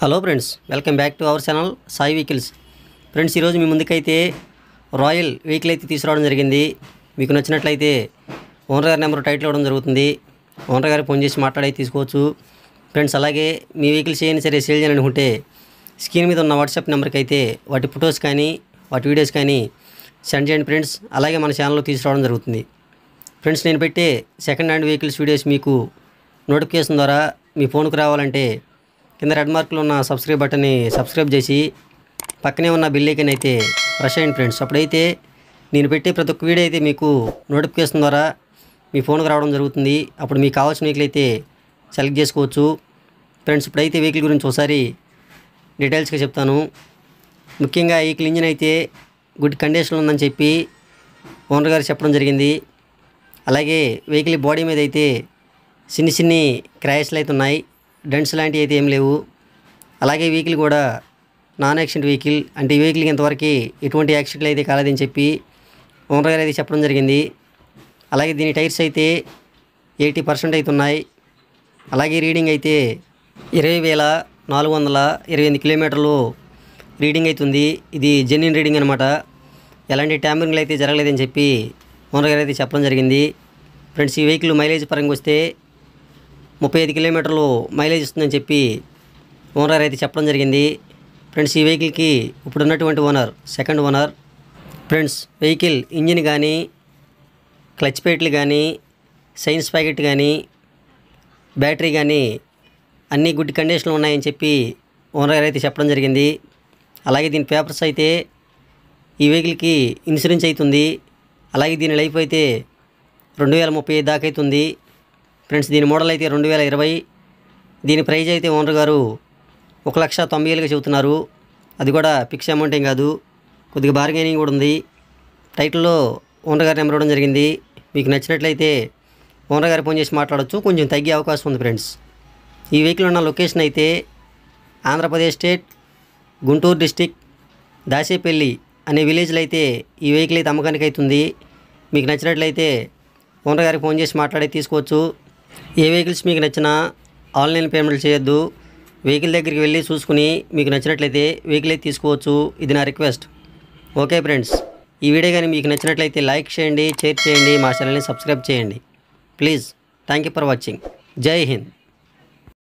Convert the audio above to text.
hello friends welcome back to our channel Sai vehicles friends ఈరోజు మీ ముందుకైతే రాయల్ వెహికల్ అయితే తీసుకురావడం జరిగింది మీకు నచ్చినట్లయితే ఓనర్ గారి నెంబర్ టైటిల్ ఇవ్వడం జరుగుతుంది ఓనర్ గారికి ఫోన్ చేసి మాట్లాడి తీసుకోవచ్చు ఫ్రెండ్స్ అలాగే మీ వెహికల్స్ ఏమైనా సరే సేల్ చేయాలనుకుంటే స్క్రీన్ మీద ఉన్న వాట్సాప్ నెంబర్కి అయితే వాటి ఫొటోస్ కానీ వాటి వీడియోస్ కానీ సెండ్ చేయండి ఫ్రెండ్స్ అలాగే మన ఛానల్లో తీసుకురావడం జరుగుతుంది ఫ్రెండ్స్ నేను పెట్టే సెకండ్ హ్యాండ్ వెహికల్స్ వీడియోస్ మీకు నోటిఫికేషన్ ద్వారా మీ ఫోన్కు రావాలంటే కింద రెడ్ మార్కులు ఉన్న సబ్స్క్రైబ్ బటన్ని సబ్స్క్రైబ్ చేసి పక్కనే ఉన్న బిల్లీకన్ అయితే ఫ్రెష్ అయ్యండి ఫ్రెండ్స్ అప్పుడైతే నేను పెట్టే ప్రతి ఒక్క వీడియో అయితే మీకు నోటిఫికేషన్ ద్వారా మీ ఫోన్కి రావడం జరుగుతుంది అప్పుడు మీకు కావాల్సిన వీక్లు అయితే సెలెక్ట్ చేసుకోవచ్చు ఫ్రెండ్స్ ఇప్పుడైతే వెహికల్ గురించి ఒకసారి డీటెయిల్స్గా చెప్తాను ముఖ్యంగా వెహికల్ ఇంజిన్ అయితే గుడ్ కండిషన్లో ఉందని చెప్పి ఓనర్ గారు చెప్పడం జరిగింది అలాగే వెహికల్ బాడీ మీద అయితే చిన్ని చిన్ని క్రాష్లు అయితే ఉన్నాయి డెంట్స్ లాంటివి అయితే ఏం లేవు అలాగే వెహికల్ కూడా నాన్ యాక్సిడెంట్ వెహికల్ అంటే ఈ వెహికల్కి ఇంతవరకు ఎటువంటి యాక్సిడెంట్లు అయితే కాలేదని చెప్పి ఓనర్ గారు అయితే చెప్పడం జరిగింది అలాగే దీని టైర్స్ అయితే ఎయిటీ పర్సెంట్ అయితే ఉన్నాయి అలాగే రీడింగ్ అయితే ఇరవై వేల నాలుగు వందల ఇరవై ఎనిమిది కిలోమీటర్లు రీడింగ్ అవుతుంది ఇది జెన్యున్ రీడింగ్ అనమాట ఎలాంటి ట్యాంపరింగ్లు అయితే జరగలేదని చెప్పి ఓనర్ గారు అయితే చెప్పడం జరిగింది ఫ్రెండ్స్ ఈ వెహికల్ మైలేజ్ పరంగా వస్తే ముప్పై ఐదు కిలోమీటర్లు మైలేజ్ ఇస్తుందని చెప్పి ఓనర్ అయితే చెప్పడం జరిగింది ఫ్రెండ్స్ ఈ వెహికల్కి ఇప్పుడు ఉన్నటువంటి owner second owner friends vehicle engine కానీ క్లచ్ ప్లేట్లు కానీ సైన్స్ ప్యాకెట్ కానీ బ్యాటరీ కానీ అన్ని గుడ్ కండిషన్లు ఉన్నాయని చెప్పి ఓనర్ అయితే చెప్పడం జరిగింది అలాగే దీని పేపర్స్ అయితే ఈ వెహికల్కి ఇన్సూరెన్స్ అవుతుంది అలాగే దీని లైఫ్ అయితే రెండు వేల ముప్పై దాకా అవుతుంది ఫ్రెండ్స్ దీని మోడల్ అయితే రెండు వేల ఇరవై దీని ప్రైజ్ అయితే ఓనర్ గారు ఒక లక్ష తొంభై వేలుగా చెబుతున్నారు అది కూడా ఫిక్స్ అమౌంట్ ఏం కాదు కొద్దిగా బార్గెనింగ్ కూడా ఉంది టైటిల్లో ఓనర్ గారి నెంబర్ ఇవ్వడం జరిగింది మీకు నచ్చినట్లయితే ఓనర్ గారు ఫోన్ చేసి మాట్లాడచ్చు కొంచెం తగ్గే అవకాశం ఉంది ఫ్రెండ్స్ ఈ వెహికల్ ఉన్న లొకేషన్ అయితే ఆంధ్రప్రదేశ్ స్టేట్ గుంటూరు డిస్టిక్ దాసేపల్లి అనే విలేజ్లో అయితే ఈ వెహికల్ అయితే అమ్మకానికి అవుతుంది మీకు నచ్చినట్లయితే ఓనర్ గారికి ఫోన్ చేసి మాట్లాడి తీసుకోవచ్చు ఏ వెహికల్స్ మీకు నచ్చినా ఆన్లైన్ పేమెంట్ చేయొద్దు వెహికల్ దగ్గరికి వెళ్ళి చూసుకుని మీకు నచ్చినట్లయితే వెహికల్ అయితే తీసుకోవచ్చు ఇది నా రిక్వెస్ట్ ఓకే ఫ్రెండ్స్ ఈ వీడియో కానీ మీకు నచ్చినట్లయితే లైక్ చేయండి షేర్ చేయండి మా ఛానల్ని సబ్స్క్రైబ్ చేయండి please thank you for watching జై హింద్